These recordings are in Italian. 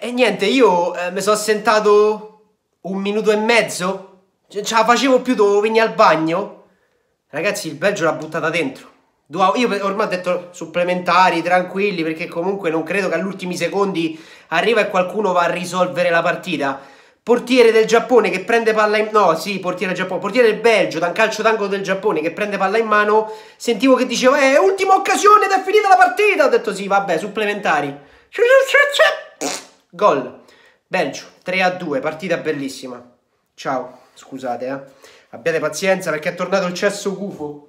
e, niente, io eh, mi sono sentato un minuto e mezzo. Ce, ce la facevo più, dovevo venire al bagno. Ragazzi, il Belgio l'ha buttata dentro. Io ormai ho detto supplementari, tranquilli, perché comunque non credo che agli ultimi secondi arriva e qualcuno va a risolvere la partita portiere del Giappone che prende palla in no, sì, portiere del Giappone, portiere del Belgio, da un calcio d'angolo del Giappone che prende palla in mano, sentivo che diceva "Eh, ultima occasione ed è finita la partita". Ho detto "Sì, vabbè, supplementari". Gol. Belgio 3 2, partita bellissima. Ciao, scusate, eh. Abbiate pazienza perché è tornato il cesso gufo.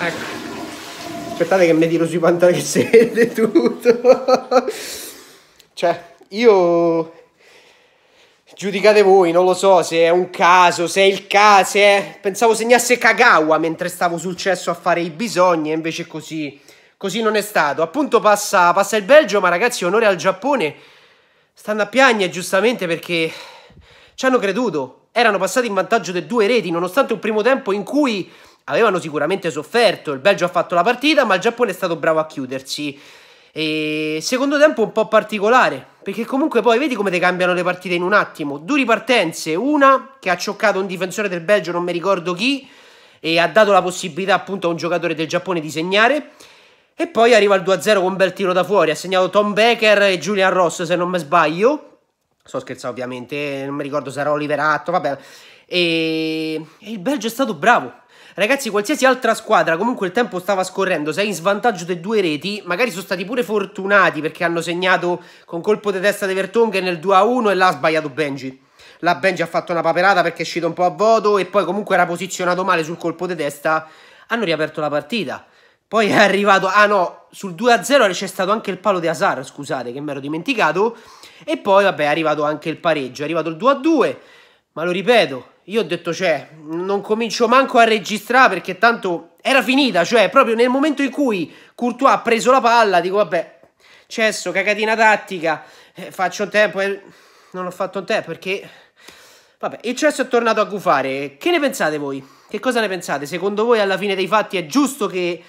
Ecco. Aspettate che mi tiro sui pantaloni che sede tutto. cioè, io Giudicate voi, non lo so se è un caso, se è il caso, se è... Pensavo segnasse Kagawa mentre stavo sul cesso a fare i bisogni, e invece così, così non è stato. Appunto passa, passa il Belgio, ma ragazzi, onore al Giappone. Stanno a piagne, giustamente, perché ci hanno creduto. Erano passati in vantaggio delle due reti, nonostante un primo tempo in cui avevano sicuramente sofferto. Il Belgio ha fatto la partita, ma il Giappone è stato bravo a chiudersi. E secondo tempo un po' particolare, perché comunque poi vedi come ti cambiano le partite in un attimo. Due ripartenze, una che ha cioccato un difensore del Belgio, non mi ricordo chi, e ha dato la possibilità appunto a un giocatore del Giappone di segnare. E poi arriva il 2-0 con un bel tiro da fuori, ha segnato Tom Becker e Julian Ross se non mi sbaglio. Sto scherzando ovviamente, non mi ricordo se era Oliveratto, vabbè. E... e il Belgio è stato bravo, Ragazzi, qualsiasi altra squadra, comunque il tempo stava scorrendo, sei in svantaggio dei due reti, magari sono stati pure fortunati perché hanno segnato con colpo di testa di Vertonghen nel 2-1 e l'ha sbagliato Benji. La Benji ha fatto una paperata perché è uscito un po' a voto e poi comunque era posizionato male sul colpo di testa. Hanno riaperto la partita. Poi è arrivato, ah no, sul 2-0 c'è stato anche il palo di Hazard, scusate che mi ero dimenticato. E poi vabbè è arrivato anche il pareggio, è arrivato il 2-2, ma lo ripeto, io ho detto, cioè, non comincio manco a registrare perché tanto era finita, cioè, proprio nel momento in cui Courtois ha preso la palla, dico, vabbè, cesso, cagatina tattica, eh, faccio un tempo, eh, non ho fatto un tempo perché... Vabbè, il cesso è tornato a gufare, che ne pensate voi? Che cosa ne pensate? Secondo voi alla fine dei fatti è giusto che,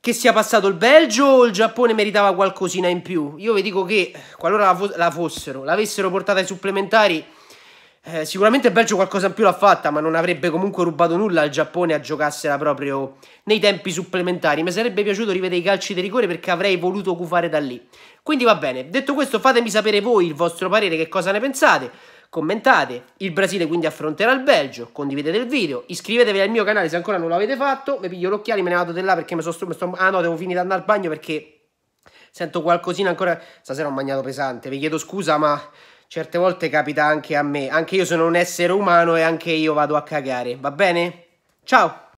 che sia passato il Belgio o il Giappone meritava qualcosina in più? Io vi dico che, qualora la, fo la fossero, l'avessero portata ai supplementari eh, sicuramente il Belgio qualcosa in più l'ha fatta, ma non avrebbe comunque rubato nulla al Giappone a giocarsela proprio nei tempi supplementari. Mi sarebbe piaciuto rivedere i calci di rigore perché avrei voluto cufare da lì. Quindi va bene, detto questo fatemi sapere voi il vostro parere, che cosa ne pensate. Commentate, il Brasile quindi affronterà il Belgio, condividete il video, iscrivetevi al mio canale se ancora non l'avete fatto, mi piglio l'occhiale, me ne vado di là perché mi sono... sto- ah no, devo finire ad andare al bagno perché sento qualcosina ancora... Stasera ho mangiato pesante, vi chiedo scusa ma... Certe volte capita anche a me. Anche io sono un essere umano e anche io vado a cagare, va bene? Ciao!